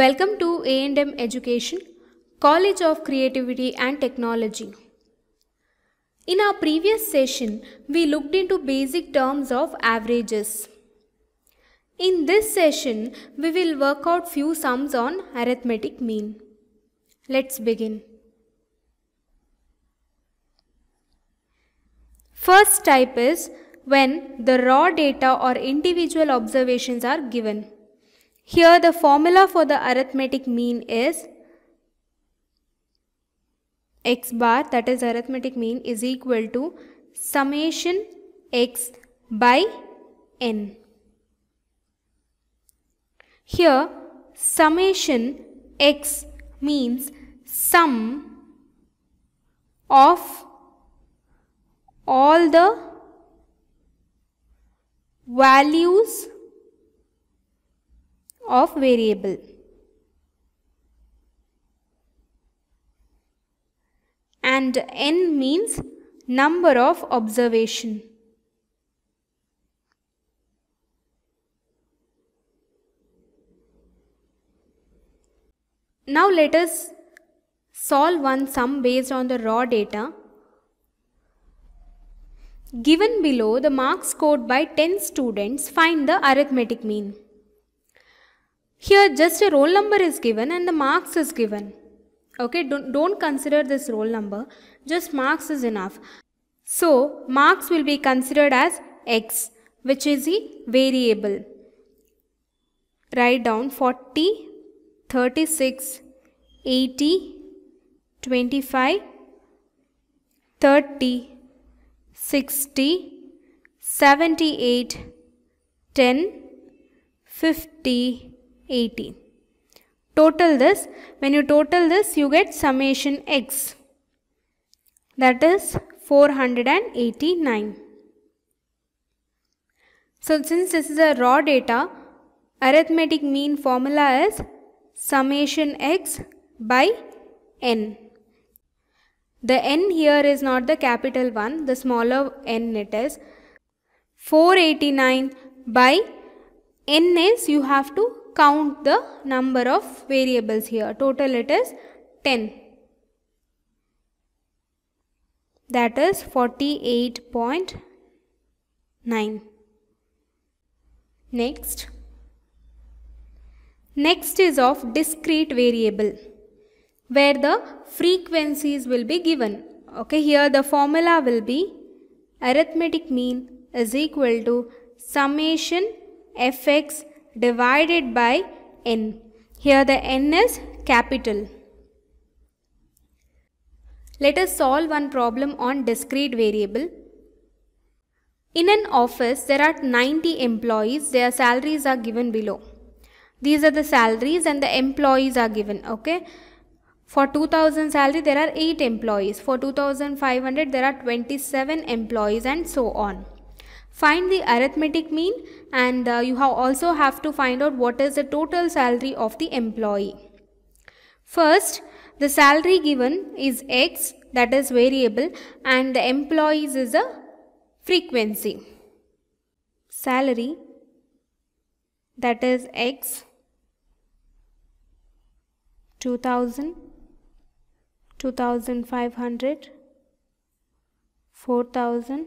Welcome to A&M Education, College of Creativity and Technology. In our previous session, we looked into basic terms of averages. In this session, we will work out few sums on arithmetic mean. Let's begin. First type is when the raw data or individual observations are given. Here the formula for the arithmetic mean is x bar that is arithmetic mean is equal to summation x by n. Here summation x means sum of all the values of variable. And n means number of observation. Now let us solve one sum based on the raw data. Given below, the marks scored by 10 students find the arithmetic mean. Here just a roll number is given and the marks is given. Okay, don't, don't consider this roll number, just marks is enough. So, marks will be considered as x which is the variable. Write down 40, 36, 80, 25, 30, 60, 78, 10, 50, 18. Total this. When you total this, you get summation x. That is 489. So since this is a raw data, arithmetic mean formula is summation x by n. The n here is not the capital one, the smaller n it is. 489 by n is you have to count the number of variables here. Total it is 10. That is 48.9. Next. Next is of discrete variable where the frequencies will be given. Okay, here the formula will be arithmetic mean is equal to summation fx divided by n. Here the n is capital. Let us solve one problem on discrete variable. In an office, there are 90 employees. Their salaries are given below. These are the salaries and the employees are given. Okay. For 2000 salary, there are 8 employees. For 2500, there are 27 employees and so on. Find the arithmetic mean and uh, you have also have to find out what is the total salary of the employee. First, the salary given is X that is variable and the employees is a frequency. Salary that is X 2000 2500 4000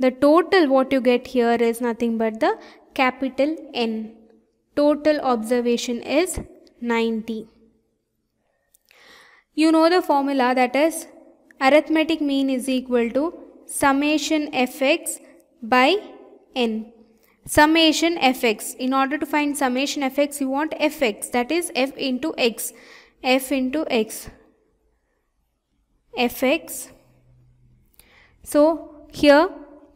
The total what you get here is nothing but the capital N. Total observation is 90. You know the formula that is arithmetic mean is equal to summation fx by n. Summation fx. In order to find summation fx, you want fx that is f into x. f into x. fx. So here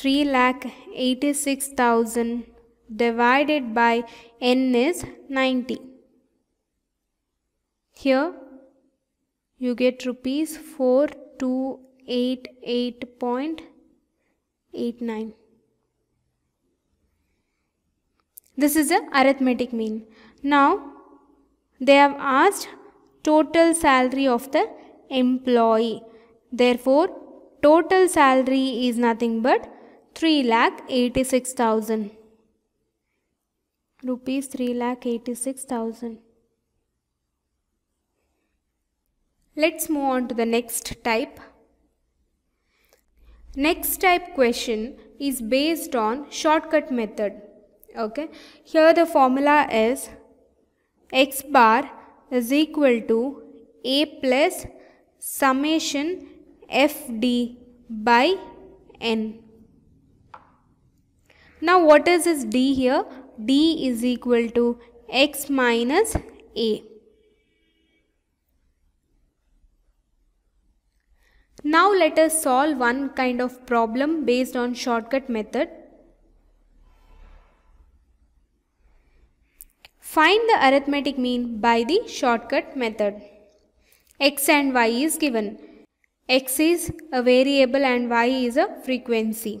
3 lakh 86,000 divided by n is 90. Here you get rupees 4288.89. This is the arithmetic mean. Now they have asked total salary of the employee. Therefore total salary is nothing but 3 lakh 86,000 rupees 3 lakh 86,000 let's move on to the next type next type question is based on shortcut method okay here the formula is x bar is equal to a plus summation fd by n now what is this d here? d is equal to x minus a. Now let us solve one kind of problem based on shortcut method. Find the arithmetic mean by the shortcut method. x and y is given. x is a variable and y is a frequency.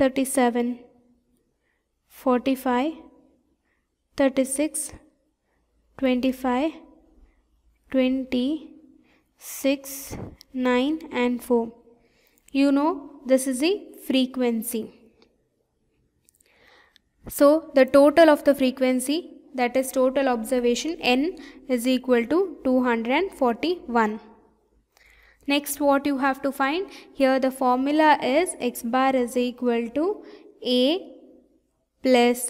37 45 36 25 20 6 9 and 4 you know this is the frequency so the total of the frequency that is total observation n is equal to 241 Next what you have to find? Here the formula is x bar is equal to a plus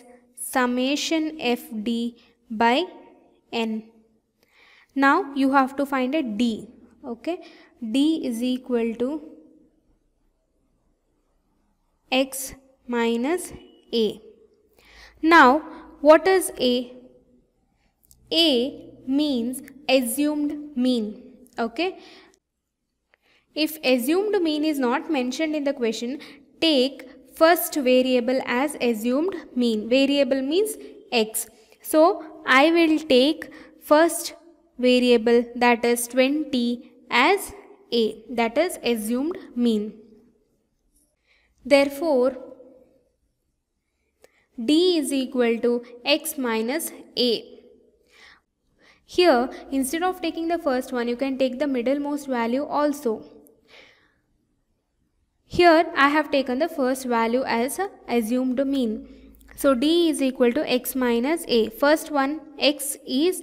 summation fd by n. Now you have to find a d. Okay. d is equal to x minus a. Now what is a? a means assumed mean okay if assumed mean is not mentioned in the question, take first variable as assumed mean. Variable means x. So, I will take first variable that is 20 as a that is assumed mean. Therefore, d is equal to x minus a. Here, instead of taking the first one, you can take the middlemost value also. Here I have taken the first value as assumed mean. So D is equal to x minus a. First one x is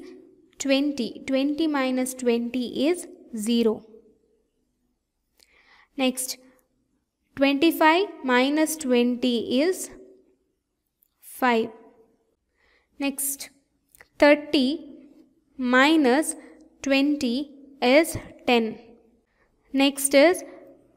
20. 20 minus 20 is 0. Next 25 minus 20 is 5. Next 30 minus 20 is 10. Next is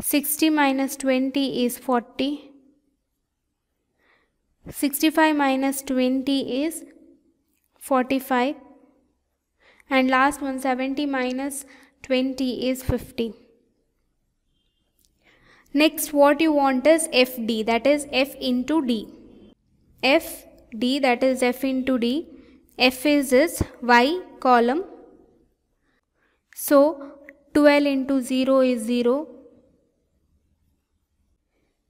60 minus 20 is 40. 65 minus 20 is 45. And last one 70 minus 20 is 50. Next what you want is FD that is F into D. F D that is F into D. F is this Y column. So 12 into 0 is 0.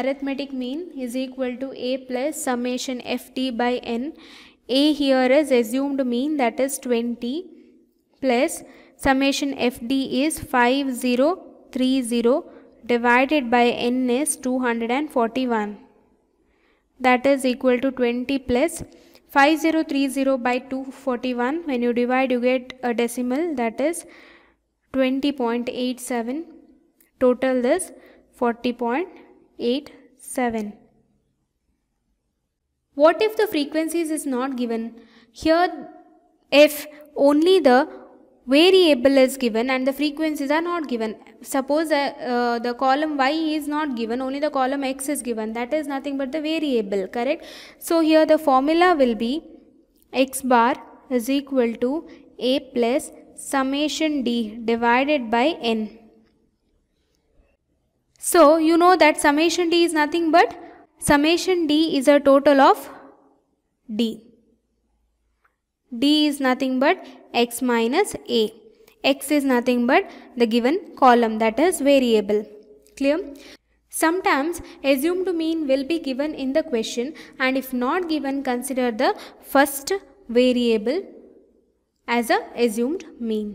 arithmetic mean is equal to a plus summation ft by n. a here is assumed mean that is 20 plus summation fd is 5030 divided by n is 241 that is equal to 20 plus 5030 by 241 when you divide you get a decimal that is 20.87 total is 40. 8, 7. What if the frequencies is not given? Here if only the variable is given and the frequencies are not given. Suppose uh, uh, the column y is not given, only the column x is given. That is nothing but the variable, correct? So here the formula will be x bar is equal to a plus summation d divided by n. So you know that summation d is nothing but summation d is a total of d. d is nothing but x minus a. x is nothing but the given column that is variable. Clear? Sometimes assumed mean will be given in the question and if not given consider the first variable as a assumed mean.